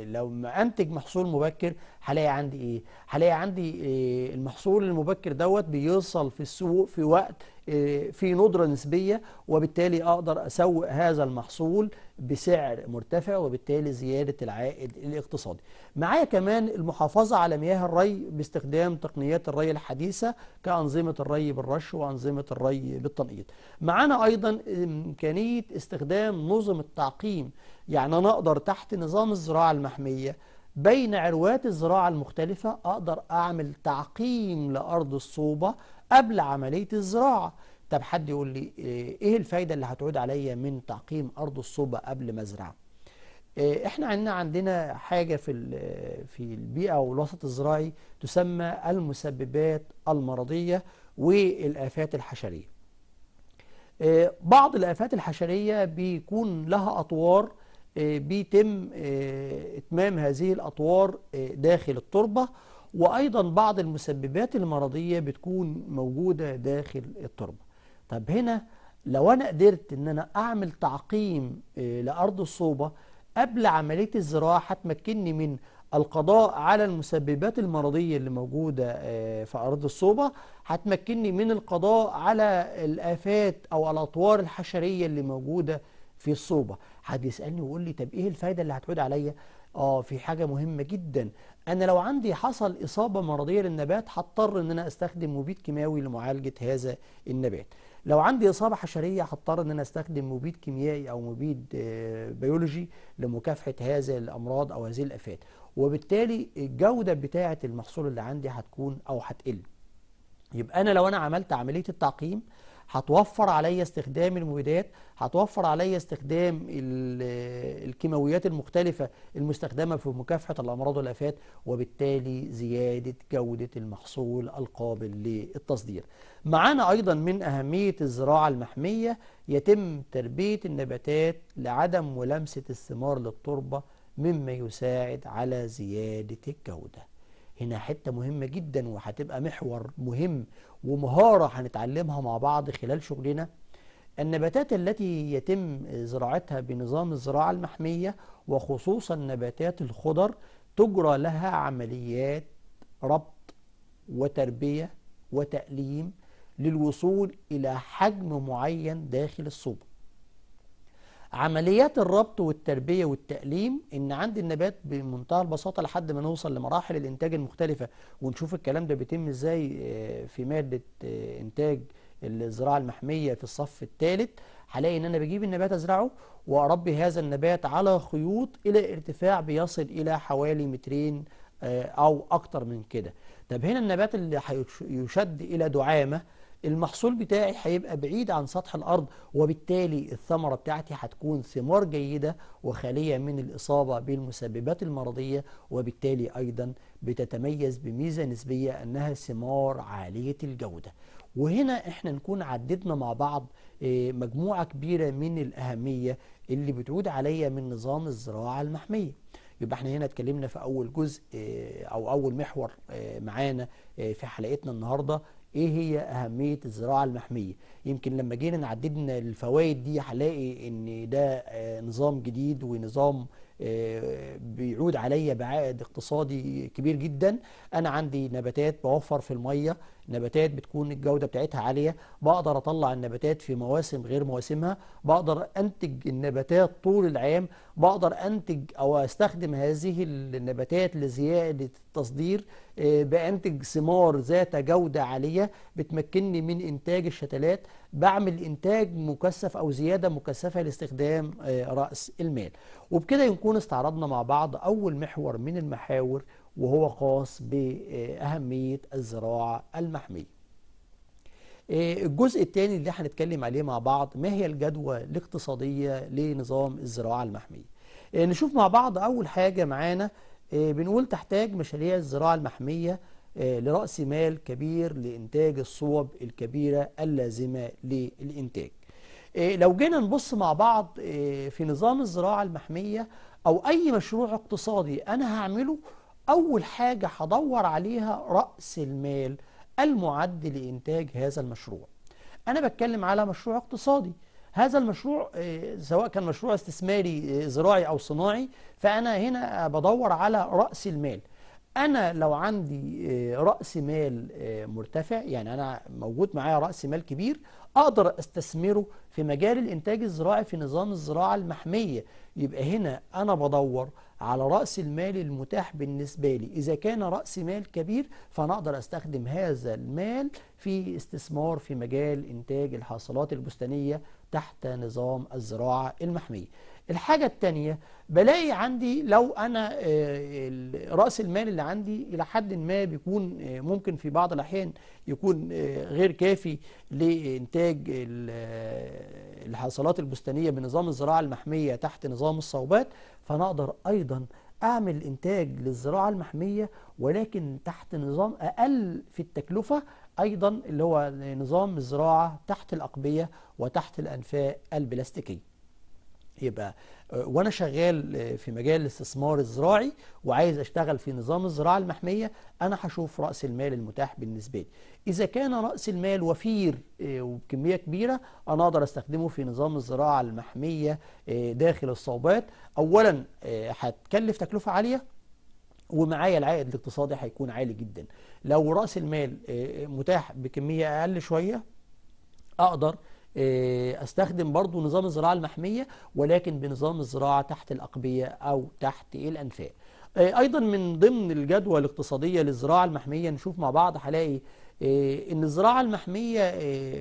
لو أنتج محصول مبكر هلاقي عندي ايه هلاقي عندي إيه المحصول المبكر دوت بيوصل في السوق في وقت إيه في ندرة نسبية وبالتالي اقدر اسوق هذا المحصول بسعر مرتفع وبالتالي زيادة العائد الاقتصادي معايا كمان المحافظة على مياه الري باستخدام تقنيات الري الحديثة كأنظمة الري بالرش وأنظمة الري بالتنقيط معانا أيضا إمكانية استخدام نظم التعقيم يعني أنا أقدر تحت نظام الزراعة المحمية بين عروات الزراعة المختلفة أقدر أعمل تعقيم لأرض الصوبة قبل عملية الزراعة طب حد يقول لي إيه, إيه الفايدة اللي هتعود عليا من تعقيم أرض الصوبة قبل ما أزرع إيه، إحنا عندنا عندنا حاجة في في البيئة والوسط الزراعي تسمى المسببات المرضية والآفات الحشرية إيه، بعض الآفات الحشرية بيكون لها أطوار آه، بيتم آه، إتمام هذه الأطوار آه، داخل التربة وأيضا بعض المسببات المرضية بتكون موجودة داخل التربة طب هنا لو أنا قدرت أن أنا أعمل تعقيم لأرض الصوبة قبل عملية الزراعة هتمكنني من القضاء على المسببات المرضية اللي موجودة في أرض الصوبة هتمكنني من القضاء على الآفات أو الأطوار الحشرية اللي موجودة في الصوبة حد يسألني ويقول لي طب إيه الفايدة اللي هتعود عليا آه في حاجة مهمة جدا أنا لو عندي حصل إصابة مرضية للنبات هضطر إن أنا أستخدم مبيد كيماوي لمعالجة هذا النبات لو عندي إصابة حشرية هضطر إن أنا أستخدم مبيد كيميائي أو مبيد آه، بيولوجي لمكافحة هذا الأمراض أو هذه الآفات وبالتالي الجودة بتاعة المحصول اللي عندي هتكون أو هتقل يبقى أنا لو أنا عملت عملية التعقيم هتوفر عليا استخدام المبيدات هتوفر عليا استخدام الكيماويات المختلفة المستخدمة في مكافحة الأمراض والآفات وبالتالي زيادة جودة المحصول القابل للتصدير معانا أيضا من أهمية الزراعة المحمية يتم تربية النباتات لعدم ملامسة الثمار للتربة مما يساعد على زيادة الجودة هنا حتة مهمة جدا وهتبقى محور مهم ومهارة هنتعلمها مع بعض خلال شغلنا النباتات التي يتم زراعتها بنظام الزراعة المحمية وخصوصا نباتات الخضر تجرى لها عمليات ربط وتربية وتأليم للوصول إلى حجم معين داخل الصوبة عمليات الربط والتربية والتأليم إن عند النبات بمنتهى البساطة لحد ما نوصل لمراحل الإنتاج المختلفة ونشوف الكلام ده بيتم إزاي آه، في مادة آه، إنتاج الزراعة المحمية في الصف الثالث هلاقي إن أنا بجيب النبات أزرعه وأربي هذا النبات على خيوط إلى ارتفاع بيصل إلى حوالي مترين آه، أو أكتر من كده طب هنا النبات اللي هيشد إلى دعامة المحصول بتاعي هيبقى بعيد عن سطح الأرض وبالتالي الثمرة بتاعتي هتكون ثمار جيدة وخالية من الإصابة بالمسببات المرضية وبالتالي أيضا بتتميز بميزة نسبية أنها ثمار عالية الجودة وهنا احنا نكون عددنا مع بعض آه، مجموعة كبيرة من الأهمية اللي بتعود عليا من نظام الزراعة المحمية يبقى احنا هنا اتكلمنا في اول جزء آه، او اول محور آه، معانا آه، في حلقتنا النهارده ايه هي اهميه الزراعه المحميه يمكن لما جينا نعددنا الفوائد دي هلاقي ان ده نظام جديد ونظام بيعود عليا بعائد اقتصادي كبير جدا انا عندي نباتات بوفر في الميه نباتات بتكون الجودة بتاعتها عالية بقدر أطلع النباتات في مواسم غير مواسمها بقدر أنتج النباتات طول العام بقدر أنتج أو أستخدم هذه النباتات لزيادة التصدير آه، بأنتج ثمار ذات جودة عالية بتمكنني من إنتاج الشتلات بعمل إنتاج مكثف أو زيادة مكثفة لاستخدام آه، رأس المال وبكده يكون استعرضنا مع بعض أول محور من المحاور وهو خاص بأهمية الزراعة المحمية آه، الجزء الثاني اللي هنتكلم عليه مع بعض ما هي الجدوى الاقتصادية لنظام الزراعة المحمية آه، نشوف مع بعض أول حاجة معانا آه، بنقول تحتاج مشاريع الزراعة المحمية لرأس مال كبير لإنتاج الصوب الكبيرة اللازمة للإنتاج لو جينا نبص مع بعض في نظام الزراعة المحمية أو أي مشروع اقتصادي أنا هعمله أول حاجة هدور عليها رأس المال المعد لإنتاج هذا المشروع أنا بتكلم على مشروع اقتصادي هذا المشروع آه، سواء كان مشروع استثماري آه، زراعي أو صناعي فأنا هنا بدور على رأس المال انا لو عندي آه، راس مال آه، مرتفع يعني انا موجود معايا راس مال كبير اقدر استثمره في مجال الانتاج الزراعي في نظام الزراعه المحميه يبقى هنا انا بدور على راس المال المتاح بالنسبه لي اذا كان راس مال كبير فانا اقدر استخدم هذا المال في استثمار في مجال انتاج الحاصلات البستانيه تحت نظام الزراعه المحميه الحاجة التانية بلاقي عندي لو أنا آه، رأس المال اللي عندي إلى حد ما بيكون آه، ممكن في بعض الأحيان يكون آه، غير كافي لإنتاج الحاصلات البستانية بنظام الزراعة المحمية تحت نظام الصوبات فأنا أقدر أيضا أعمل إنتاج للزراعة المحمية ولكن تحت نظام أقل في التكلفة أيضا اللي هو نظام الزراعة تحت الأقبية وتحت الأنفاق البلاستيكية يبقى آه، وانا شغال آه، في مجال الاستثمار الزراعي وعايز اشتغل في نظام الزراعه المحميه انا هشوف راس المال المتاح بالنسبه لي اذا كان راس المال وفير آه، وبكميه كبيره انا اقدر استخدمه في نظام الزراعه المحميه داخل الصوبات اولا هتكلف تكلفه عاليه ومعايا العائد الاقتصادي هيكون عالي جدا لو راس المال متاح بكميه اقل شويه اقدر آه، استخدم برضو نظام الزراعة المحمية ولكن بنظام الزراعة تحت الأقبية أو تحت الأنفاق آه، أيضا من ضمن الجدوى الاقتصادية للزراعة المحمية نشوف مع بعض هلاقي آه، ان الزراعة المحمية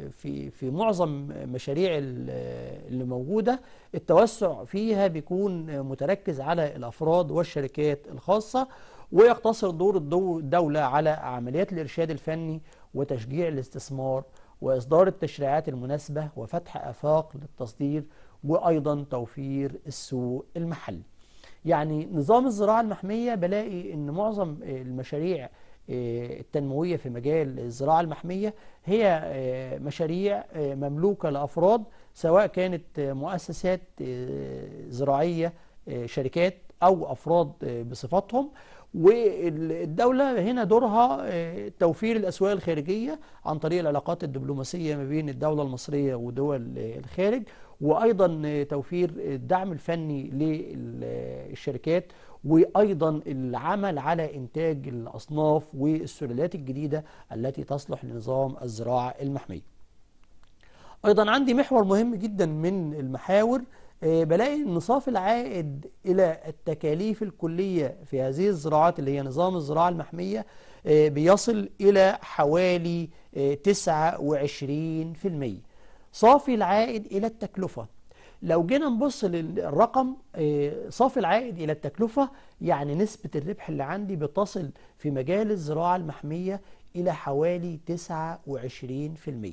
في في معظم مشاريع اللي موجودة التوسع فيها بيكون متركز على الأفراد والشركات الخاصة ويقتصر دور الدولة على عمليات الإرشاد الفني وتشجيع الاستثمار وإصدار التشريعات المناسبة وفتح آفاق للتصدير وأيضا توفير السوق المحلي يعني نظام الزراعة المحمية بلاقي أن معظم المشاريع آه، التنموية في مجال الزراعة المحمية هي آه، مشاريع آه، مملوكة لأفراد سواء كانت مؤسسات زراعية شركات أو أفراد بصفاتهم والدولة هنا دورها آه، توفير الأسواق الخارجية عن طريق العلاقات الدبلوماسية ما بين الدولة المصرية ودول الخارج وأيضا توفير الدعم الفني للشركات وأيضا العمل على إنتاج الأصناف والسلالات الجديدة التي تصلح لنظام الزراعة المحمية أيضا عندي محور مهم جدا من المحاور آه، بلاقي ان صافي العائد الى التكاليف الكلية في هذه الزراعات اللي هي نظام الزراعة المحمية آه، بيصل الى حوالي 29% آه، صافي العائد الى التكلفة لو جينا نبص للرقم صافي العائد الى التكلفة يعني نسبة الربح اللي عندي بتصل في مجال الزراعة المحمية الى حوالي 29%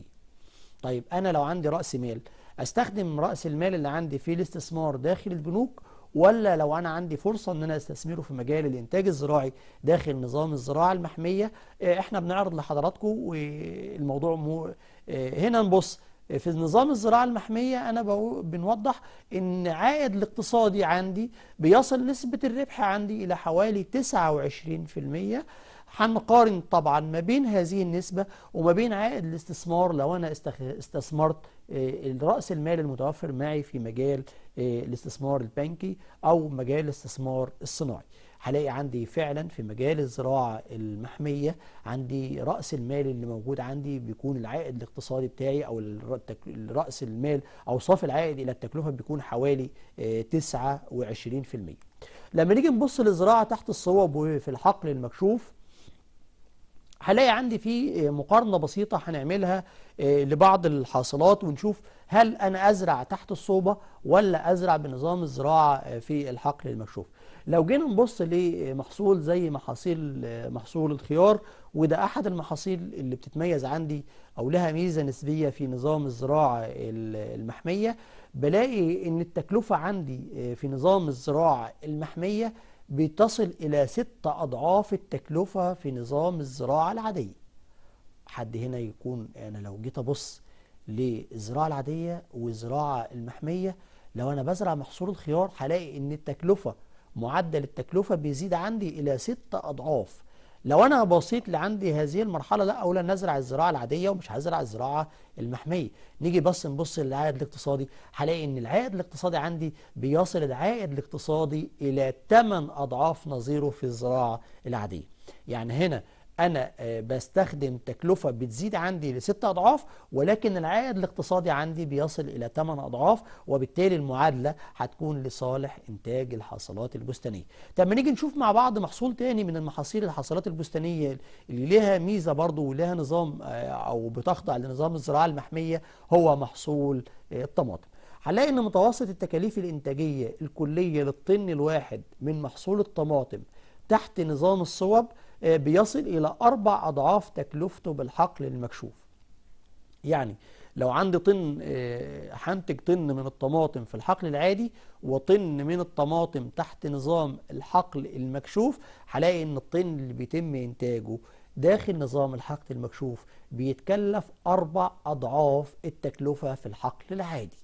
طيب انا لو عندي رأس مال استخدم راس المال اللي عندي في الاستثمار داخل البنوك ولا لو انا عندي فرصه ان انا استثمره في مجال الانتاج الزراعي داخل نظام الزراعه المحميه آه، احنا بنعرض لحضراتكم والموضوع مو آه، هنا نبص في نظام الزراعة المحمية أنا بنوضح إن عائد الاقتصادي عندي بيصل نسبة الربح عندي إلى حوالي 29% هنقارن طبعا ما بين هذه النسبة وما بين عائد الاستثمار لو أنا استثمرت آه، الرأس المال المتوفر معي في مجال آه، الاستثمار البنكي أو مجال الاستثمار الصناعي هلاقي عندي فعلا في مجال الزراعة المحمية عندي رأس المال اللي موجود عندي بيكون العائد الاقتصادي بتاعي أو رأس المال أو صافي العائد إلى التكلفة بيكون حوالي 29% آه، لما نيجي نبص للزراعة تحت الصوب وفي الحقل المكشوف هلاقي عندي في مقارنة بسيطة هنعملها آه، لبعض الحاصلات ونشوف هل أنا أزرع تحت الصوبة ولا أزرع بنظام الزراعة آه، في الحقل المكشوف لو جينا نبص لمحصول زي محاصيل آه، محصول الخيار وده أحد المحاصيل اللي بتتميز عندي أو لها ميزة نسبية في نظام الزراعة المحمية بلاقي إن التكلفة عندي في نظام الزراعة المحمية بتصل إلى ست أضعاف التكلفة في نظام الزراعة العادية حد هنا يكون أنا لو جيت أبص للزراعة العادية والزراعة المحمية لو أنا بزرع محصول الخيار هلاقي إن التكلفة معدل التكلفة بيزيد عندي إلى ست أضعاف لو أنا بسيط لعندي هذه المرحلة لا أولا نزرع الزراعة العادية ومش هزرع الزراعة المحمية نيجي بس نبص للعائد الاقتصادي هلاقي إن العائد الاقتصادي عندي بيصل العائد الاقتصادي إلى 8 أضعاف نظيره في الزراعة العادية يعني هنا أنا آه، بستخدم تكلفة بتزيد عندي لست أضعاف ولكن العائد الاقتصادي عندي بيصل إلى ثمان أضعاف وبالتالي المعادلة هتكون لصالح إنتاج الحاصلات البستانية طب ما نيجي نشوف مع بعض محصول تاني من المحاصيل الحاصلات البستانية اللي لها ميزة برضو ولها نظام آه، أو بتخضع لنظام الزراعة المحمية هو محصول آه، الطماطم هنلاقي ان متوسط التكاليف الانتاجيه الكليه للطن الواحد من محصول الطماطم تحت نظام الصوب آه، بيصل إلى أربع أضعاف تكلفته بالحقل المكشوف يعني لو عندي طن آه، هنتج طن من الطماطم في الحقل العادي وطن من الطماطم تحت نظام الحقل المكشوف هلاقي ان الطن اللي بيتم انتاجه داخل نظام الحقل المكشوف بيتكلف اربع اضعاف التكلفه في الحقل العادي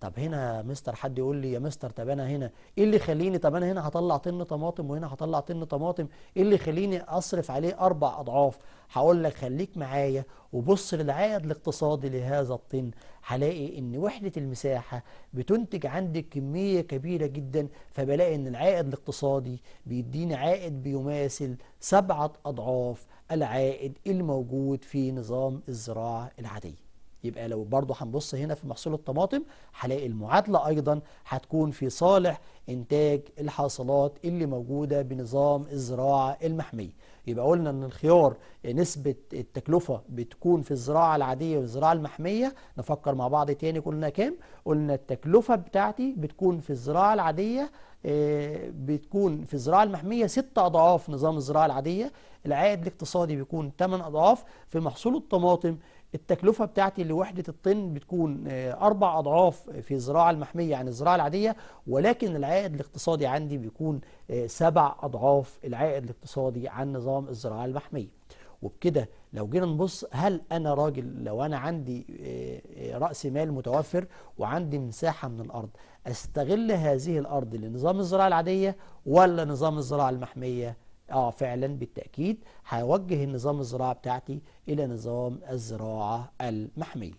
طب هنا يا مستر حد يقول لي يا مستر طب انا هنا ايه اللي يخليني طب انا هنا هطلع طن طماطم وهنا هطلع طن طماطم ايه اللي يخليني اصرف عليه اربع اضعاف هقول لك خليك معايا وبص للعائد الاقتصادي لهذا الطن هلاقي ان وحده المساحه بتنتج عندي كميه كبيره جدا فبلاقي ان العائد الاقتصادي بيديني عائد بيماثل سبعه اضعاف العائد الموجود في نظام الزراعه العاديه يبقى لو برضه هنبص هنا في محصول الطماطم هلاقي المعادلة أيضا هتكون في صالح إنتاج الحاصلات اللي موجودة بنظام الزراعة المحمية يبقى قلنا ان الخيار نسبة التكلفة بتكون في الزراعة العادية والزراعة المحمية نفكر مع بعض تاني قلنا كام قلنا التكلفة بتاعتي بتكون في الزراعة العادية آه، بتكون في الزراعة المحمية ست أضعاف نظام الزراعة العادية العائد الاقتصادي بيكون 8 أضعاف في محصول الطماطم التكلفة بتاعتي لوحدة الطن بتكون آه، أربع أضعاف في الزراعة المحمية عن الزراعة العادية ولكن العائد الاقتصادي عندي بيكون آه، سبع أضعاف العائد الاقتصادي عن نظام الزراعة المحمية وبكده لو جينا نبص هل أنا راجل لو أنا عندي آه، رأس مال متوفر وعندي مساحة من الأرض أستغل هذه الأرض لنظام الزراعة العادية ولا نظام الزراعة المحمية؟ اه فعلا بالتأكيد هوجه النظام الزراعة بتاعتي إلى نظام الزراعة المحمية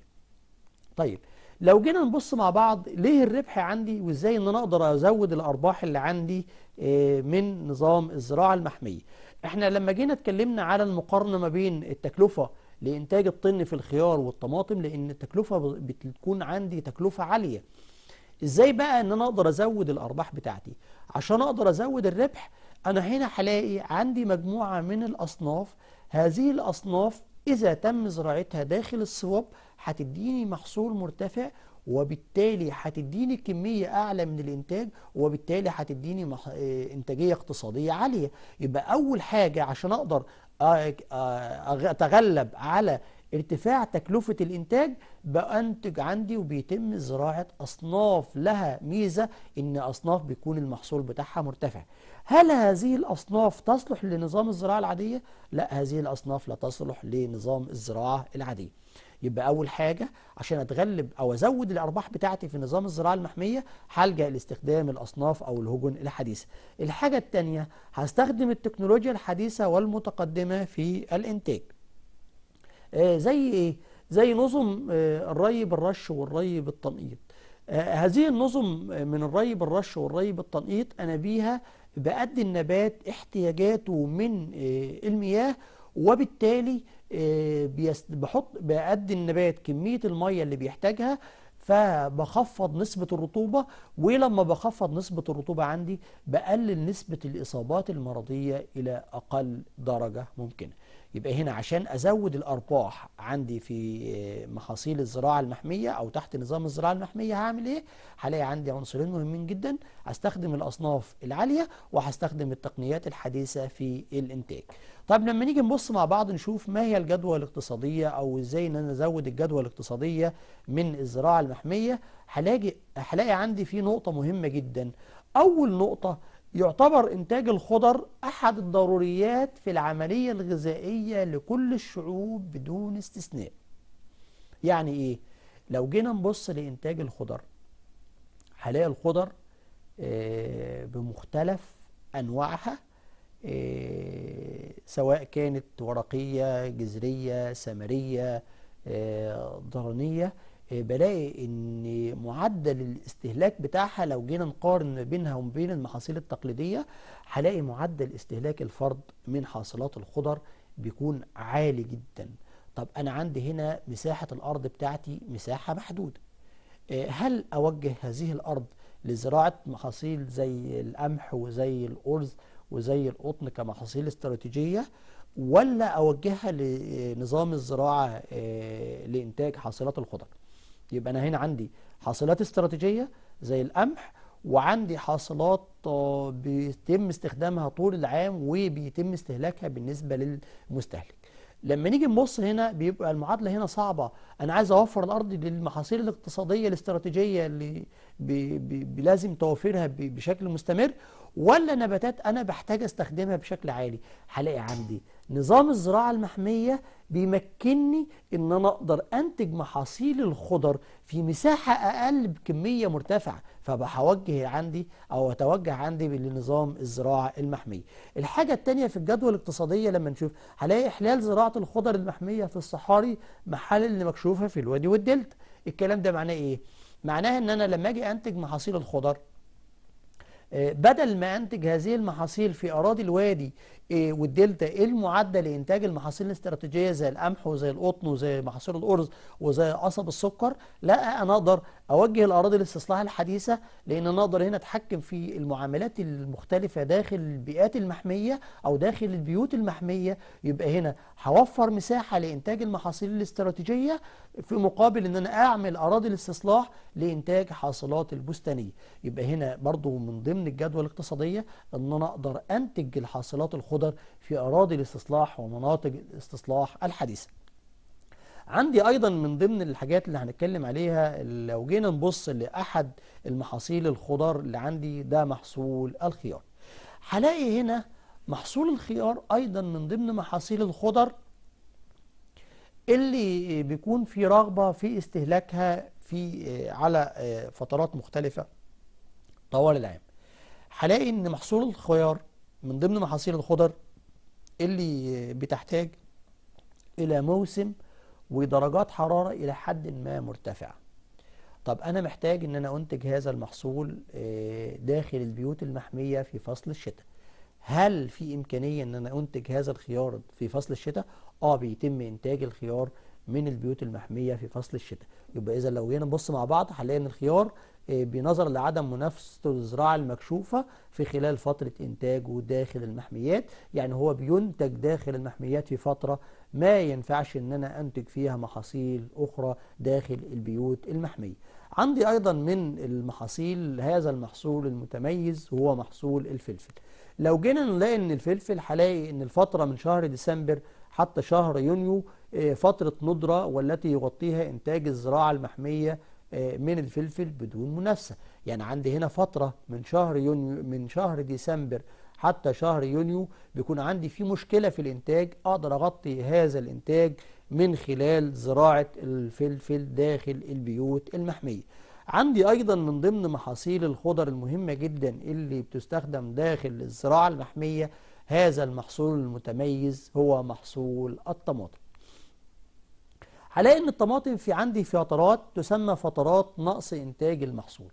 طيب لو جينا نبص مع بعض ليه الربح عندي وازاي ان انا اقدر ازود الارباح اللي عندي آه، من نظام الزراعه المحميه احنا لما جينا اتكلمنا على المقارنه ما بين التكلفه لانتاج الطن في الخيار والطماطم لان التكلفه بتكون عندي تكلفه عاليه ازاي بقى ان انا اقدر ازود الارباح بتاعتي عشان اقدر ازود الربح أنا هنا هلاقي عندي مجموعة من الأصناف هذه الأصناف إذا تم زراعتها داخل الصواب هتديني محصول مرتفع وبالتالي هتديني كمية أعلى من الإنتاج وبالتالي هتديني مح... آه، إنتاجية اقتصادية عالية يبقى أول حاجة عشان أقدر أتغلب على ارتفاع تكلفة الإنتاج بأنتج عندي وبيتم زراعة أصناف لها ميزة إن أصناف بيكون المحصول بتاعها مرتفع هل هذه الأصناف تصلح لنظام الزراعة العادية؟ لا هذه الأصناف لا تصلح لنظام الزراعة العادية يبقى أول حاجة عشان أتغلب أو أزود الأرباح بتاعتي في نظام الزراعة المحمية هلجأ لاستخدام الأصناف أو الهجن الحديثة الحاجة الثانية هستخدم التكنولوجيا الحديثة والمتقدمة في الإنتاج آه، زي ايه زي نظم آه، الري بالرش والري بالتنقيط آه، هذه النظم من الري بالرش والري بالتنقيط أنا بيها بادي النبات احتياجاته من المياه وبالتالي بحط بادي النبات كمية المية اللي بيحتاجها فبخفض نسبة الرطوبة ولما بخفض نسبة الرطوبة عندي بقلل نسبة الإصابات المرضية إلى أقل درجة ممكنة يبقى هنا عشان أزود الأرباح عندي في محاصيل الزراعة المحمية أو تحت نظام الزراعة المحمية هعمل إيه؟ هلاقي عندي عنصرين مهمين جدا هستخدم الأصناف العالية وهستخدم التقنيات الحديثة في الإنتاج. طب لما نيجي نبص مع بعض نشوف ما هي الجدوى الاقتصادية أو إزاي إن أنا أزود الجدوى الاقتصادية من الزراعة المحمية هلاقي هلاقي عندي في نقطة مهمة جدا. أول نقطة يعتبر إنتاج الخضر أحد الضروريات في العملية الغذائية لكل الشعوب بدون استثناء يعني إيه؟ لو جينا نبص لإنتاج الخضر هلاقي الخضر آه، بمختلف أنواعها آه، سواء كانت ورقية جذرية سمرية ضرنية آه، آه، بلاقي ان معدل الاستهلاك بتاعها لو جينا نقارن ما بينها وما بين المحاصيل التقليديه هلاقي معدل استهلاك الفرد من حاصلات الخضر بيكون عالي جدا طب انا عندي هنا مساحه الارض بتاعتي مساحه محدوده آه، هل اوجه هذه الارض لزراعه محاصيل زي القمح وزي الارز وزي القطن كمحاصيل استراتيجيه ولا اوجهها لنظام الزراعه آه، لانتاج حاصلات الخضر يبقى أنا هنا عندي حاصلات استراتيجية زي القمح وعندي حاصلات آه، بيتم استخدامها طول العام وبيتم استهلاكها بالنسبة للمستهلك لما نيجي نبص هنا بيبقى المعادلة هنا صعبة أنا عايز أوفر الأرض للمحاصيل الاقتصادية الاستراتيجية اللي بلازم توفيرها بشكل مستمر ولا نباتات أنا بحتاج أستخدمها بشكل عالي هلاقي عندي نظام الزراعة المحمية بيمكنني ان انا اقدر انتج محاصيل الخضر في مساحة اقل بكمية مرتفعة فبحوجه عندي او اتوجه عندي لنظام الزراعة المحمية الحاجة الثانيه في الجدوى الاقتصادية لما نشوف هلاقي احلال زراعة الخضر المحمية في الصحاري محل اللي مكشوفة في الوادي والدلتا الكلام ده معناه ايه؟ معناها ان انا لما اجي انتج محاصيل الخضر آه، بدل ما انتج هذه المحاصيل في اراضي الوادي إيه، والدلتا ايه المعدل لانتاج المحاصيل الاستراتيجيه زي القمح وزي القطن وزي محاصيل الارز وزي قصب السكر لا انا اقدر اوجه الاراضي الاستصلاح الحديثه لان انا اقدر هنا اتحكم في المعاملات المختلفه داخل البيئات المحميه او داخل البيوت المحميه يبقى هنا هوفر مساحه لانتاج المحاصيل الاستراتيجيه في مقابل ان انا اعمل اراضي الاستصلاح لانتاج حاصلات البستانيه يبقى هنا برضو من ضمن الجدول الاقتصاديه ان انا اقدر انتج الحاصلات الخضراء المخضر في أراضي الاستصلاح ومناطق الاستصلاح الحديثة عندي أيضا من ضمن الحاجات اللي هنتكلم عليها لو جينا نبص لأحد المحاصيل الخضار اللي عندي ده محصول الخيار هلاقي هنا محصول الخيار أيضا من ضمن محاصيل الخضر اللي بيكون في رغبة في استهلاكها في على آه، فترات مختلفة طوال العام هلاقي ان محصول الخيار من ضمن محاصيل الخضر اللي بتحتاج إلى موسم ودرجات حرارة إلى حد ما مرتفعة طب أنا محتاج إن أنا أنتج هذا المحصول آه، داخل البيوت المحمية في فصل الشتاء هل في إمكانية إن أنا أنتج هذا الخيار في فصل الشتاء؟ آه بيتم إنتاج الخيار من البيوت المحمية في فصل الشتاء يبقى إذا لو جينا نبص مع بعض هنلاقي إن الخيار آه، بنظر لعدم منافسة الزراعة المكشوفة في خلال فترة إنتاجه داخل المحميات يعني هو بينتج داخل المحميات في فترة ما ينفعش أن أنا أنتج فيها محاصيل أخرى داخل البيوت المحمية عندي أيضا من المحاصيل هذا المحصول المتميز هو محصول الفلفل لو جينا نلاقي أن الفلفل هلاقي أن الفترة من شهر ديسمبر حتى شهر يونيو آه، فترة ندرة والتي يغطيها إنتاج الزراعة المحمية آه، من الفلفل بدون منافسة يعني عندي هنا فترة من شهر يونيو من شهر ديسمبر حتى شهر يونيو بيكون عندي في مشكلة في الإنتاج أقدر أغطي هذا الإنتاج من خلال زراعة الفلفل داخل البيوت المحمية عندي أيضا من ضمن محاصيل الخضر المهمة جدا اللي بتستخدم داخل الزراعة المحمية هذا المحصول المتميز هو محصول الطماطم هلاقي ان الطماطم في عندي فترات تسمى فترات نقص انتاج المحصول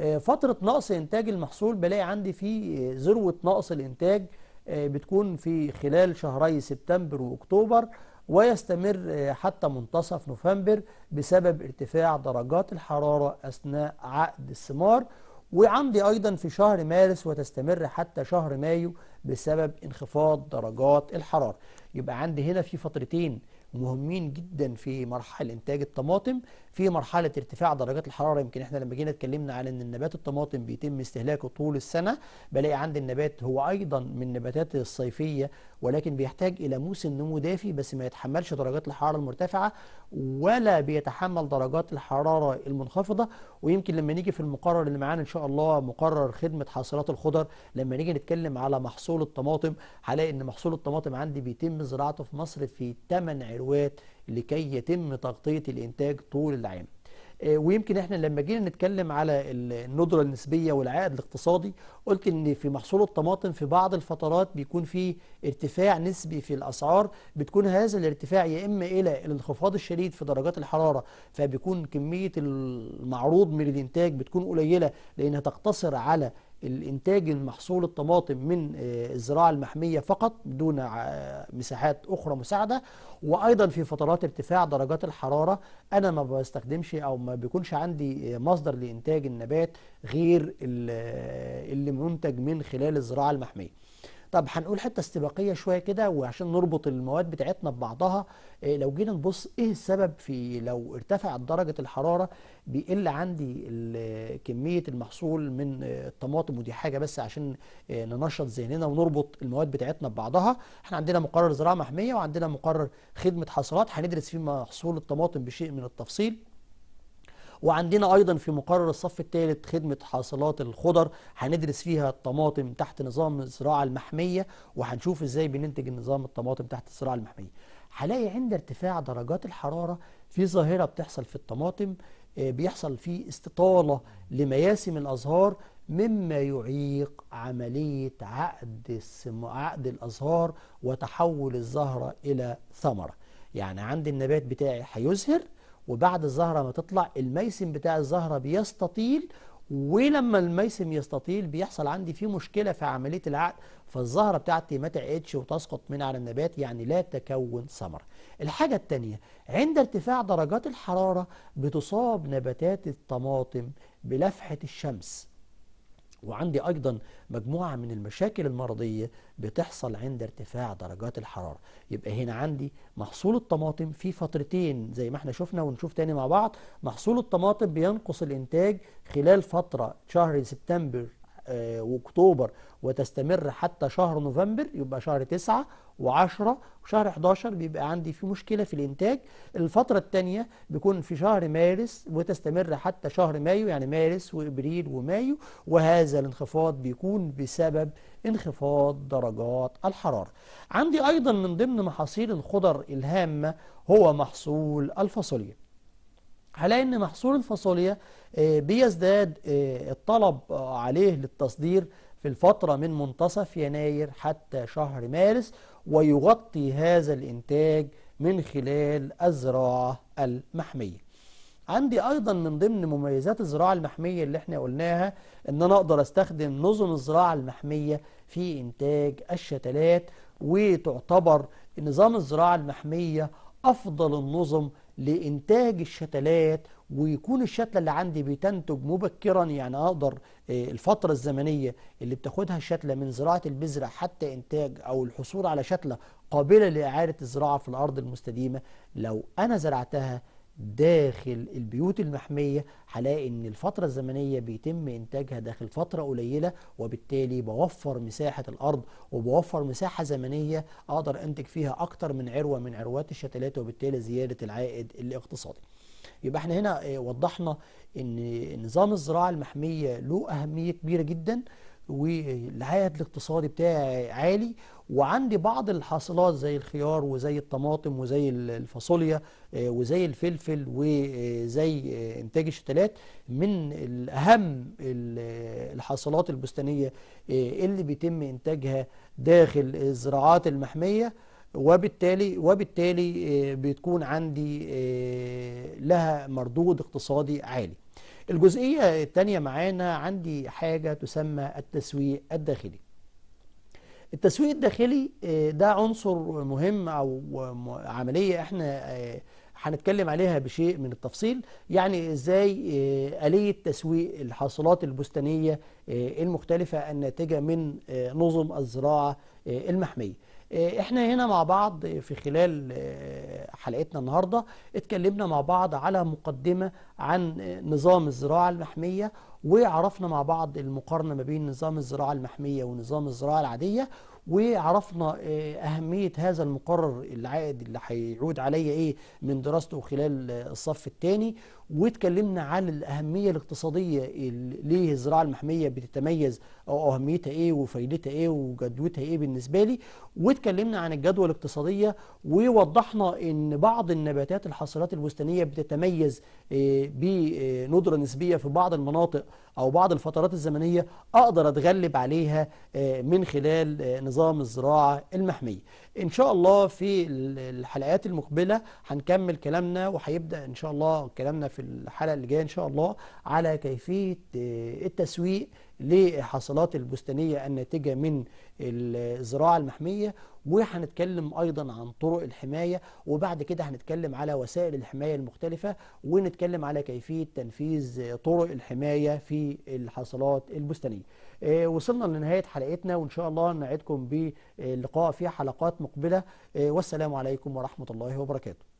آه، فترة نقص انتاج المحصول بلاقي عندي في آه، ذروة نقص الانتاج آه، بتكون في خلال شهري سبتمبر واكتوبر ويستمر حتى منتصف نوفمبر بسبب ارتفاع درجات الحرارة أثناء عقد الثمار وعندي أيضا في شهر مارس وتستمر حتى شهر مايو بسبب انخفاض درجات الحرارة يبقى عندي هنا في فترتين مهمين جدا في مرحلة إنتاج الطماطم في مرحله ارتفاع درجات الحراره يمكن احنا لما جينا اتكلمنا على ان النبات الطماطم بيتم استهلاكه طول السنه بلاقي عندي النبات هو ايضا من النباتات الصيفيه ولكن بيحتاج الى موسم نمو دافي بس ما يتحملش درجات الحراره المرتفعه ولا بيتحمل درجات الحراره المنخفضه ويمكن لما نيجي في المقرر اللي معانا ان شاء الله مقرر خدمه حاصلات الخضر لما نيجي نتكلم على محصول الطماطم هلاقي ان محصول الطماطم عندي بيتم زراعته في مصر في 8 عروات لكي يتم تغطيه الانتاج طول العام آه، ويمكن احنا لما جينا نتكلم على الندره النسبيه والعائد الاقتصادي قلت ان في محصول الطماطم في بعض الفترات بيكون في ارتفاع نسبي في الاسعار بتكون هذا الارتفاع يا اما الى الانخفاض الشديد في درجات الحراره فبيكون كميه المعروض من الانتاج بتكون قليله لانها تقتصر على الانتاج المحصول الطماطم من آه، الزراعة المحمية فقط دون آه، مساحات أخرى مساعدة وأيضا في فترات ارتفاع درجات الحرارة أنا ما بستخدمش أو ما بيكونش عندي آه، مصدر لإنتاج النبات غير اللي منتج من خلال الزراعة المحمية طب هنقول حته استباقيه شويه كده وعشان نربط المواد بتاعتنا ببعضها آه، لو جينا نبص ايه السبب في لو ارتفعت درجه الحراره بيقل عندي كميه المحصول من آه، الطماطم ودي حاجه بس عشان آه، ننشط ذهننا ونربط المواد بتاعتنا ببعضها احنا عندنا مقرر زراعه محميه وعندنا مقرر خدمه حصلات هندرس فيه محصول الطماطم بشيء من التفصيل وعندنا ايضا في مقرر الصف الثالث خدمه حاصلات الخضر هندرس فيها الطماطم تحت نظام الزراعه المحميه وهنشوف ازاي بننتج النظام الطماطم تحت الزراعه المحميه هلاقي عند ارتفاع درجات الحراره في ظاهره بتحصل في الطماطم آه، بيحصل في استطاله لمياسم الازهار مما يعيق عملية عقد السم... عقد الأزهار وتحول الزهرة إلى ثمرة يعني عندي النبات بتاعي هيزهر وبعد الزهرة ما تطلع الميسم بتاع الزهرة بيستطيل ولما الميسم يستطيل بيحصل عندي فيه مشكلة في عملية العقد فالزهرة بتاعتي ما تعقدش وتسقط من على النبات يعني لا تكون ثمر الحاجة التانية عند ارتفاع درجات الحرارة بتصاب نباتات الطماطم بلفحة الشمس وعندي أيضا مجموعة من المشاكل المرضية بتحصل عند ارتفاع درجات الحرارة يبقى هنا عندي محصول الطماطم في فترتين زي ما احنا شفنا ونشوف تاني مع بعض محصول الطماطم بينقص الإنتاج خلال فترة شهر سبتمبر آه، واكتوبر وتستمر حتى شهر نوفمبر يبقى شهر 9 و10 وشهر 11 بيبقى عندي في مشكله في الانتاج الفتره الثانيه بيكون في شهر مارس وتستمر حتى شهر مايو يعني مارس وابريل ومايو وهذا الانخفاض بيكون بسبب انخفاض درجات الحراره عندي ايضا من ضمن محاصيل الخضر الهامه هو محصول الفاصوليا هلاقي ان محصول الفاصوليا آه، بيزداد آه، الطلب آه، عليه للتصدير في الفترة من منتصف يناير حتى شهر مارس ويغطي هذا الإنتاج من خلال الزراعة المحمية عندي أيضا من ضمن مميزات الزراعة المحمية اللي احنا قلناها ان انا اقدر استخدم نظم الزراعة المحمية في انتاج الشتلات وتعتبر نظام الزراعة المحمية افضل النظم لإنتاج الشتلات ويكون الشتلة اللي عندي بتنتج مبكرا يعني أقدر آه، الفترة الزمنية اللي بتاخدها الشتلة من زراعة البذرة حتى إنتاج أو الحصول على شتلة قابلة لإعادة الزراعة في الأرض المستديمة لو أنا زرعتها داخل البيوت المحمية هلاقي ان الفترة الزمنية بيتم انتاجها داخل فترة قليلة وبالتالي بوفر مساحة الارض وبوفر مساحة زمنية اقدر انتج فيها اكتر من عروة من عروات الشتلات وبالتالي زيادة العائد الاقتصادي يبقى احنا هنا آه، وضحنا ان نظام الزراعة المحمية له اهمية كبيرة جدا والعائد الاقتصادي بتاعي عالي وعندي بعض الحاصلات زي الخيار وزي الطماطم وزي الفاصوليا آه، وزي الفلفل وزي آه، انتاج الشتلات من اهم الحاصلات البستانيه آه، اللي بيتم انتاجها داخل الزراعات المحميه وبالتالي وبالتالي بتكون عندي لها مردود اقتصادي عالي الجزئية الثانية معانا عندي حاجة تسمى التسويق الداخلي التسويق الداخلي آه، ده عنصر مهم أو عملية احنا آه، هنتكلم عليها بشيء من التفصيل يعني ازاي آه، آلية تسويق الحاصلات البستانية المختلفة الناتجة من نظم الزراعة المحمية آه، احنا هنا مع بعض في خلال آه، حلقتنا النهاردة اتكلمنا مع بعض على مقدمة عن آه، نظام الزراعة المحمية وعرفنا مع بعض المقارنة ما بين نظام الزراعة المحمية ونظام الزراعة العادية وعرفنا أهمية هذا المقرر العائد اللي هيعود عليا إيه من دراسته خلال الصف الثاني واتكلمنا عن الأهمية الاقتصادية ليه الزراعة المحمية بتتميز أو أهميتها إيه وفايدتها إيه وجدوتها إيه بالنسبة لي واتكلمنا عن الجدوى الاقتصادية ووضحنا إن بعض النباتات الحاصلات البستانية بتتميز آه، بندرة نسبية في بعض المناطق أو بعض الفترات الزمنية أقدر أتغلب عليها آه، من خلال آه، نظام الزراعة المحمية ان شاء الله في الحلقات المقبله هنكمل كلامنا وهيبدا ان شاء الله كلامنا في الحلقه اللي جايه ان شاء الله على كيفيه آه، التسويق لحصلات البستانيه الناتجه من الزراعه المحميه وهنتكلم ايضا عن طرق الحمايه وبعد كده هنتكلم على وسائل الحمايه المختلفه ونتكلم على كيفيه تنفيذ طرق الحمايه في الحصلات البستانيه آه، وصلنا لنهاية حلقتنا وإن شاء الله نعدكم بلقاء في حلقات مقبلة آه، والسلام عليكم ورحمة الله وبركاته